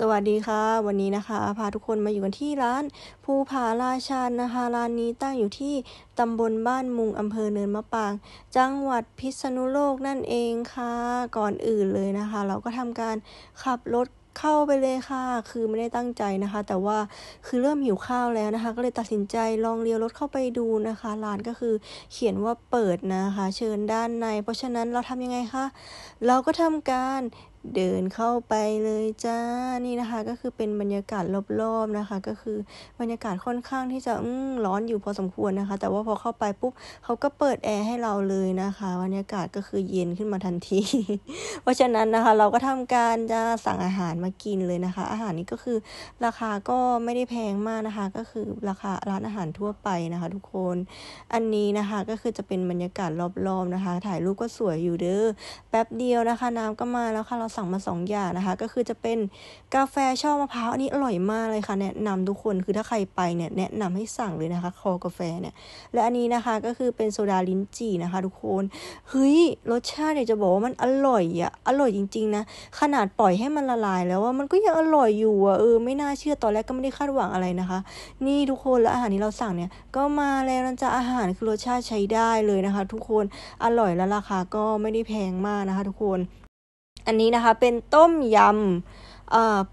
สวัสดีค่ะวันนี้นะคะพาทุกคนมาอยู่กันที่ร้านภูผาราชานนะคะร้านนี้ตั้งอยู่ที่ตำบลบ้านมุงอำเภอเนินมะปาง จังหวัดพิษณุโลกนั่นเองค่ะก่อนอื่นเลยนะคะ เราก็ทำการขับรถเข้าไปเลยค่ะคือไม่ได้ตั้งใจนะคะ แต่ว่าคือเริ่มหิวข้าวแล้วนะคะก็เลยตัดสินใจลองเลี้ยวรถเข้าไปดูนะคะ ร้านก็คือเขียนว่าเปิดนะคะ เชิญด้านใน เพราะฉะนั้นเราทำยังไงคะเราก็ทำการเดินเข้าไปเลยจ้านี่นะคะก็คือเป็นบรรยากาศรอบๆนะคะ ก็คือบรรยากาศค่อนข้างที่จะอร้อนอยู่พอสมควรนะคะ แต่ว่าพอเข้าไปปุ๊บเขาก็เปิดแอร์ให้เราเลยนะคะ บรรยากาศก็คือเย็นขึ้นมาทันที เพราะฉะนั้นนะคะเราก็ทำการจะสั่งอาหารมากินเลยนะคะ อาหารนี้ก็คือ ราคาก็ไม่ได้แพงมากนะคะ ก็คือราคาร้านอาหารทั่วไปนะคะ ทุกคนอันนี้นะคะก็คือจะเป็นบรรยากาศรอบๆนะคะ ถ่ายรูปก็สวยอยู่เด้อแป๊บเดียวนะคะน้ำก็มาแล้วค่ะเราสั่งมา 2 อย่างนะคะ ก็คือจะเป็นกาแฟช่อมะพร้าวอันนี้อร่อยมากเลยค่ะแนะนำทุกคนคือถ้าใครไปเนี่ยแนะนำให้สั่งเลยนะคะคอกาแฟเนี่ยและอันนี้นะคะก็คือเป็นโซดาลิ้นจี่นะคะ ทุกคนเฮ้ยรสชาติเนี่ยจะบอกว่ามันอร่อยอะอร่อยจริงๆนะขนาดปล่อยให้มันละลาย แล้วว่ามันก็ยังอร่อยอยู่อะเออไม่น่าเชื่อตอนแรกก็ไม่ได้คาดหวังอะไรนะคะ นี่ทุกคนแล้วอาหารนี้เราสั่งเนี่ยก็มาแล้วนั่นจะอาหารคือรสชาติใช้ได้เลยนะคะ ทุกคนอร่อยและราคาก็ไม่ได้แพงมากนะคะ ทุกคนอันนี้นะคะเป็นต้มยำ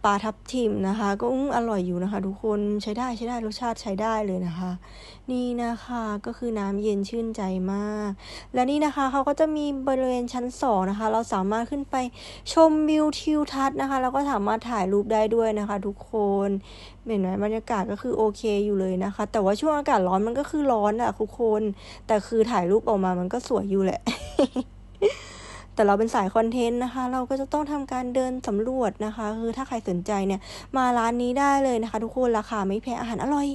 ปลาทับทิมนะคะ ก็ออร่อยอยู่นะคะ ทุกคนใช้ได้ใช้ได้รสชาติใช้ได้เลยนะคะ นี่นะคะ ก็คือน้ำเย็นชื่นใจมาก และนี่นะคะเขาก็จะมีบริเวณชั้นสองนะคะ เราสามารถขึ้นไปชมวิวทิวทัศน์นะคะ แล้วก็สามารถถ่ายรูปได้ด้วยนะคะทุกคนเห็นไหมบรรยากาศก็คือโอเคอยู่เลยนะคะ แต่ว่าช่วงอากาศร้อนมันก็คือร้อนอะทุกคนแต่คือถ่ายรูปออกมามันก็สวยอยู่แหละแต่เราเป็นสายคอนเทนต์นะคะ เราก็จะต้องทำการเดินสำรวจนะคะ คือถ้าใครสนใจเนี่ย มาร้านนี้ได้เลยนะคะทุกคน ราคาไม่แพงอาหารอร่อย